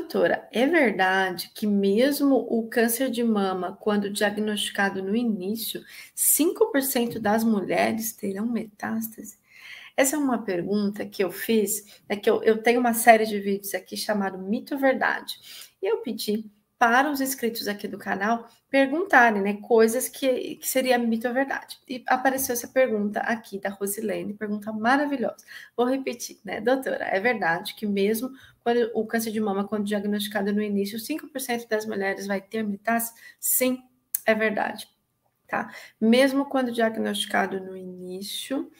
doutora, é verdade que mesmo o câncer de mama, quando diagnosticado no início, 5% das mulheres terão metástase? Essa é uma pergunta que eu fiz, é que eu, eu tenho uma série de vídeos aqui chamado Mito Verdade. E eu pedi para os inscritos aqui do canal perguntarem, né, coisas que, que seria mito ou verdade. E apareceu essa pergunta aqui da Rosilene, pergunta maravilhosa. Vou repetir, né, doutora, é verdade que mesmo quando o câncer de mama, quando diagnosticado no início, 5% das mulheres vai ter metástase? Sim, é verdade, tá? Mesmo quando diagnosticado no início,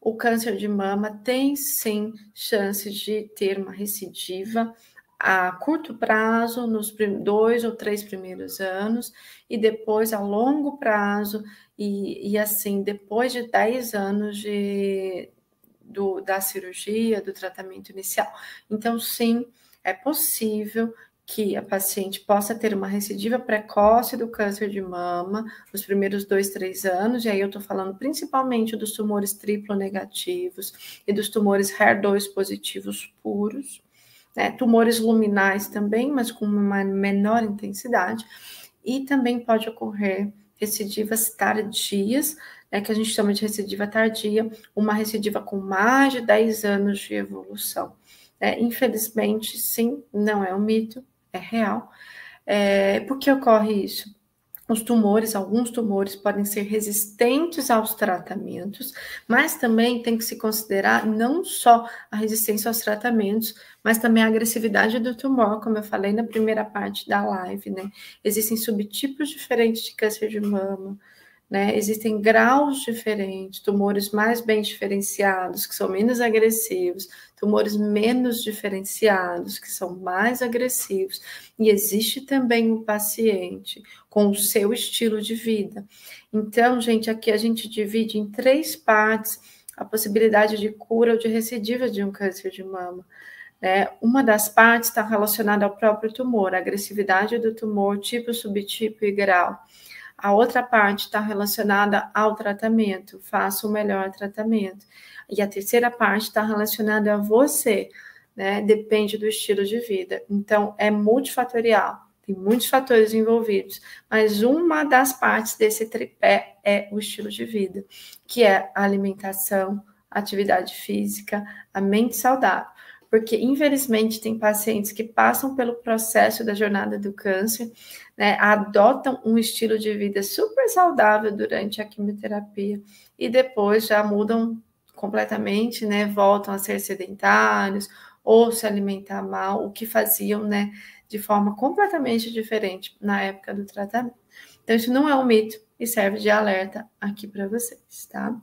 o câncer de mama tem sim chance de ter uma recidiva a curto prazo, nos dois ou três primeiros anos, e depois a longo prazo, e, e assim, depois de 10 anos de, do, da cirurgia, do tratamento inicial. Então, sim, é possível que a paciente possa ter uma recidiva precoce do câncer de mama nos primeiros dois, três anos, e aí eu estou falando principalmente dos tumores triplo negativos e dos tumores HER2 positivos puros né? tumores luminais também, mas com uma menor intensidade, e também pode ocorrer recidivas tardias, né, que a gente chama de recidiva tardia, uma recidiva com mais de 10 anos de evolução. É, infelizmente, sim, não é um mito, é real. É, por que ocorre isso? Os tumores, alguns tumores podem ser resistentes aos tratamentos, mas também tem que se considerar não só a resistência aos tratamentos, mas também a agressividade do tumor, como eu falei na primeira parte da live, né? Existem subtipos diferentes de câncer de mama, né? Existem graus diferentes, tumores mais bem diferenciados, que são menos agressivos, tumores menos diferenciados, que são mais agressivos, e existe também o um paciente com o seu estilo de vida. Então, gente, aqui a gente divide em três partes a possibilidade de cura ou de recidiva de um câncer de mama. É, uma das partes está relacionada ao próprio tumor, a agressividade do tumor, tipo, subtipo e grau. A outra parte está relacionada ao tratamento, faça o melhor tratamento. E a terceira parte está relacionada a você, né? Depende do estilo de vida. Então, é multifatorial, tem muitos fatores envolvidos, mas uma das partes desse tripé é o estilo de vida, que é a alimentação, atividade física, a mente saudável porque infelizmente tem pacientes que passam pelo processo da jornada do câncer, né, adotam um estilo de vida super saudável durante a quimioterapia e depois já mudam completamente, né, voltam a ser sedentários ou se alimentar mal, o que faziam, né, de forma completamente diferente na época do tratamento. Então isso não é um mito e serve de alerta aqui para vocês, tá?